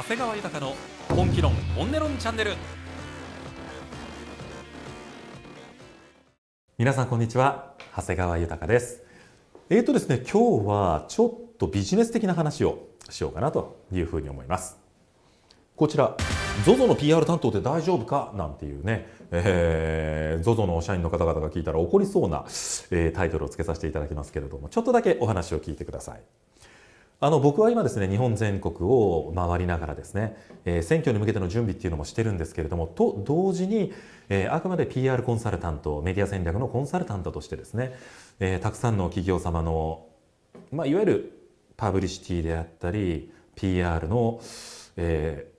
長谷川豊の本気論本音論チャンネル皆さんこんにちは長谷川豊ですえーとですね今日はちょっとビジネス的な話をしようかなというふうに思いますこちら ZOZO の PR 担当で大丈夫かなんていうね、えー、ZOZO の社員の方々が聞いたら怒りそうな、えー、タイトルをつけさせていただきますけれどもちょっとだけお話を聞いてくださいあの僕は今ですね日本全国を回りながらですね、えー、選挙に向けての準備っていうのもしてるんですけれどもと同時に、えー、あくまで PR コンサルタントメディア戦略のコンサルタントとしてですね、えー、たくさんの企業様の、まあ、いわゆるパブリシティであったり PR の、え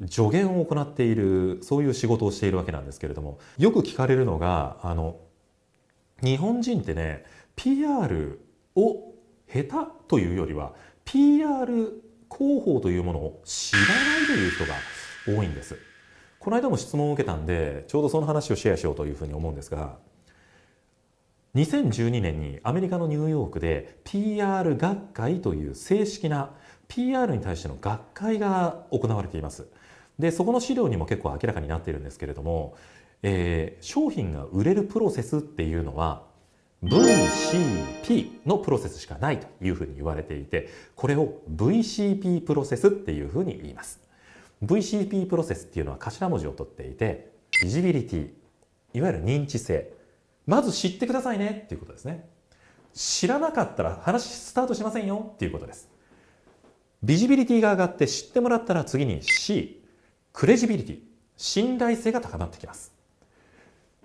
ー、助言を行っているそういう仕事をしているわけなんですけれどもよく聞かれるのがあの日本人ってね PR を下手というよりは PR 広報というものを知らないという人が多いんですこの間も質問を受けたんでちょうどその話をシェアしようというふうに思うんですが2012年にアメリカのニューヨークで PR 学会という正式な PR に対しての学会が行われていますでそこの資料にも結構明らかになっているんですけれども、えー、商品が売れるプロセスっていうのは VCP のプロセスしかないというふうに言われていて、これを VCP プロセスっていうふうに言います。VCP プロセスっていうのは頭文字を取っていて、ビジビリティ、いわゆる認知性。まず知ってくださいねっていうことですね。知らなかったら話スタートしませんよっていうことです。ビジビリティが上がって知ってもらったら次に C、クレジビリティ、信頼性が高まってきます。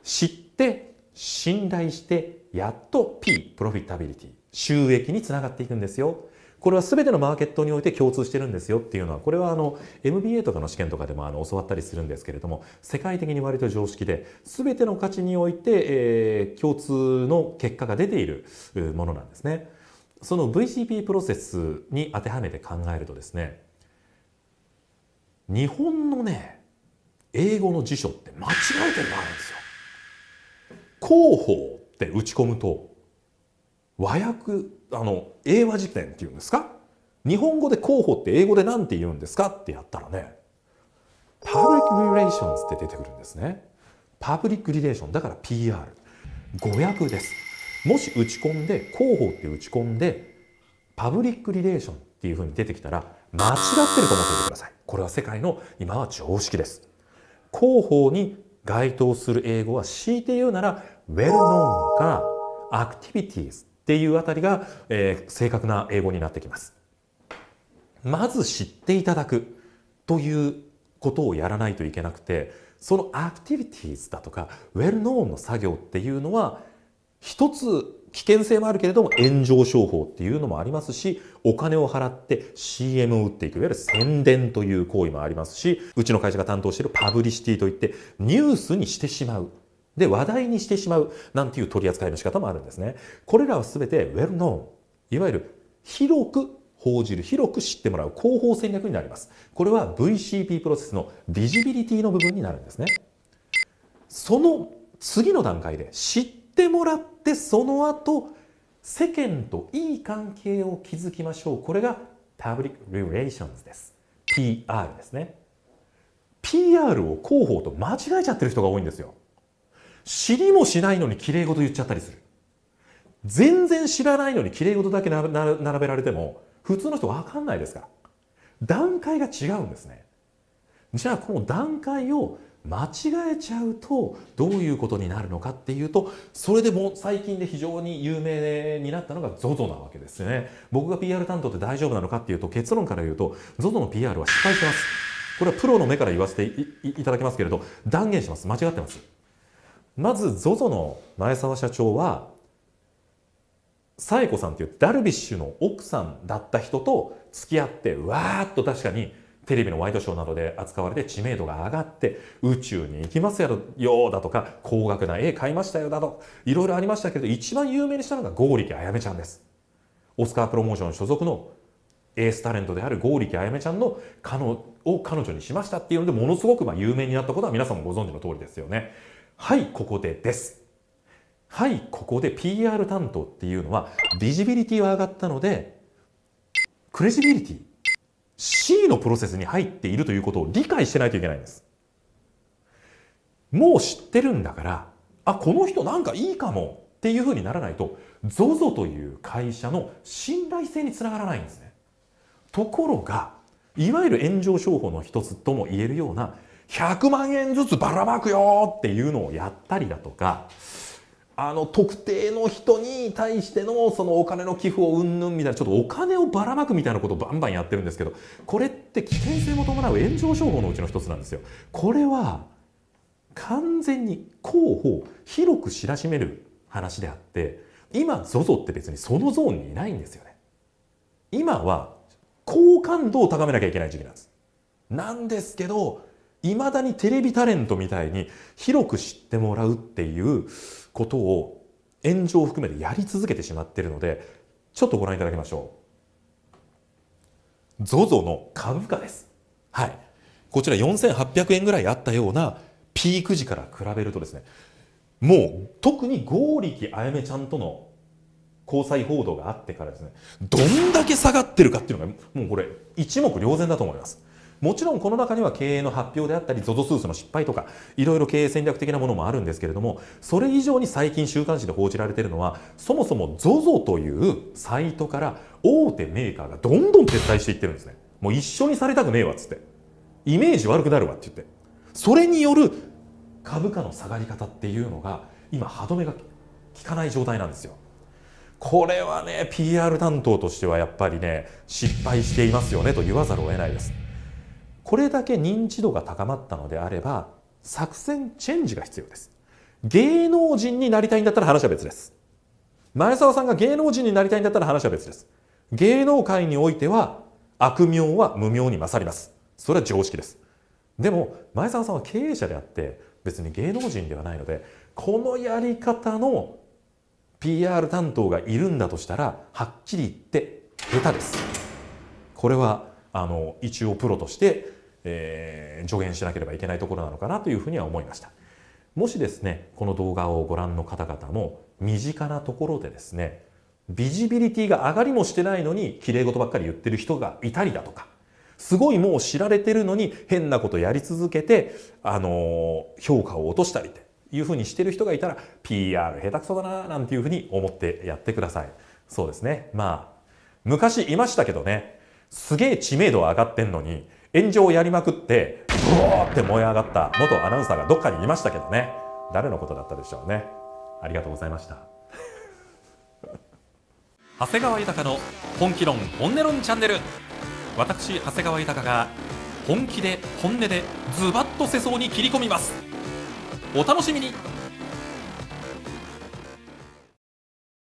知って、信頼して、やっと P、プロフィッタビリティ、収益につながっていくんですよ。これは全てのマーケットにおいて共通してるんですよっていうのは、これはあの、MBA とかの試験とかでもあの教わったりするんですけれども、世界的に割と常識で、全ての価値において、えー、共通の結果が出ているものなんですね。その VCP プロセスに当てはめて考えるとですね、日本のね、英語の辞書って間違えてるのあるんですよ。広報って打ち込むと和訳あの英和辞典っていうんですか日本語で候補って英語で何て言うんですかってやったらねパブリック・リレーションズって出てくるんですねパブリック・リレーションだから PR 語訳ですもし打ち込んで広報って打ち込んでパブリック・リレーションっていうふうに出てきたら間違ってると思っていてくださいこれは世界の今は常識です広報に該当する英語は強いて言うなら well known か activities っていうあたりが、えー、正確な英語になってきます。まず知っていただくということをやらないといけなくてそのアクティビティ e s だとかウェルノ w ンの作業っていうのは一つ危険性もあるけれども炎上商法っていうのもありますし、お金を払って CM を打っていく、いわゆる宣伝という行為もありますし、うちの会社が担当しているパブリシティといってニュースにしてしまう。で、話題にしてしまうなんていう取り扱いの仕方もあるんですね。これらは全て well known。いわゆる広く報じる、広く知ってもらう広報戦略になります。これは VCP プロセスのビジビリティの部分になるんですね。その次の段階で知っってもらってその後世間といい関係を築きましょうこれが Public Relations です PR ですね PR を広報と間違えちゃってる人が多いんですよ知りもしないのに綺麗事言っちゃったりする全然知らないのに綺麗事だけ並べられても普通の人わかんないですから段階が違うんですねじゃあこの段階を間違えちゃうとどういうことになるのかっていうとそれでも最近で非常に有名になったのが ZOZO なわけですね僕が PR 担当って大丈夫なのかっていうと結論から言うと ZOZO の PR は失敗してますこれはプロの目から言わせていただきますけれど断言します間違ってますまず ZOZO の前澤社長は冴子さんっていうダルビッシュの奥さんだった人と付き合ってわーっと確かにテレビのワイドショーなどで扱われて知名度が上がって宇宙に行きますよだとか高額な絵買いましたよだといろいろありましたけど一番有名にしたのが剛力あやめちゃんですオスカープロモーション所属のエースタレントである剛力あやめちゃんの彼を彼女にしましたっていうのでものすごくまあ有名になったことは皆さんもご存知の通りですよねはいここでですはいここで PR 担当っていうのはビジビリティは上がったのでクレジビリティ C のプロセスに入っているということを理解してないといけないんです。もう知ってるんだから、あ、この人なんかいいかもっていうふうにならないと、ZOZO という会社の信頼性につながらないんですね。ところが、いわゆる炎上商法の一つとも言えるような、100万円ずつばらまくよっていうのをやったりだとか、あの特定の人に対してのそのお金の寄付をうんぬんみたいなちょっとお金をばらまくみたいなことをバンバンやってるんですけどこれって危険性も伴う炎上商法のうちの一つなんですよ。これは完全に広報広く知らしめる話であって今 ZOZO って別にそのゾーンにいないんですよね。今は好感度を高めなきゃいけない時期なんです。なんですけどいまだにテレビタレントみたいに広く知ってもらうっていうことを炎上を含めてやり続けてしまっているのでちょっとご覧いただきましょう ZOZO の株価ですはいこちら4800円ぐらいあったようなピーク時から比べるとですねもう特に剛力あやめちゃんとの交際報道があってからですねどんだけ下がってるかっていうのがもうこれ一目瞭然だと思いますもちろんこの中には経営の発表であったり ZOZO スースの失敗とかいろいろ経営戦略的なものもあるんですけれどもそれ以上に最近週刊誌で報じられているのはそもそも ZOZO というサイトから大手メーカーがどんどん撤退していってるんですねもう一緒にされたくねえわっつってイメージ悪くなるわって言ってそれによる株価の下がり方っていうのが今歯止めが効かない状態なんですよこれはね PR 担当としてはやっぱりね失敗していますよねと言わざるを得ないですこれだけ認知度が高まったのであれば作戦チェンジが必要です芸能人になりたいんだったら話は別です前澤さんが芸能人になりたいんだったら話は別です芸能界においては悪名は無名に勝りますそれは常識ですでも前澤さんは経営者であって別に芸能人ではないのでこのやり方の PR 担当がいるんだとしたらはっきり言って下手ですこれはあの一応プロとしてえー、助言しなければいけないところなのかなというふうには思いました。もしですね、この動画をご覧の方々も身近なところでですね、ビジビリティが上がりもしてないのに綺麗事ばっかり言ってる人がいたりだとか、すごいもう知られてるのに変なことやり続けて、あのー、評価を落としたりっていうふうにしてる人がいたら、PR 下手くそだななんていうふうに思ってやってください。そうですね。まあ、昔いましたけどね、すげえ知名度上がってんのに、炎上をやりまくって、ブワーって燃え上がった元アナウンサーがどっかにいましたけどね。誰のことだったでしょうね。ありがとうございました。長谷川豊の本気論本音論チャンネル。私、長谷川豊が本気で本音でズバッと世相に切り込みます。お楽しみに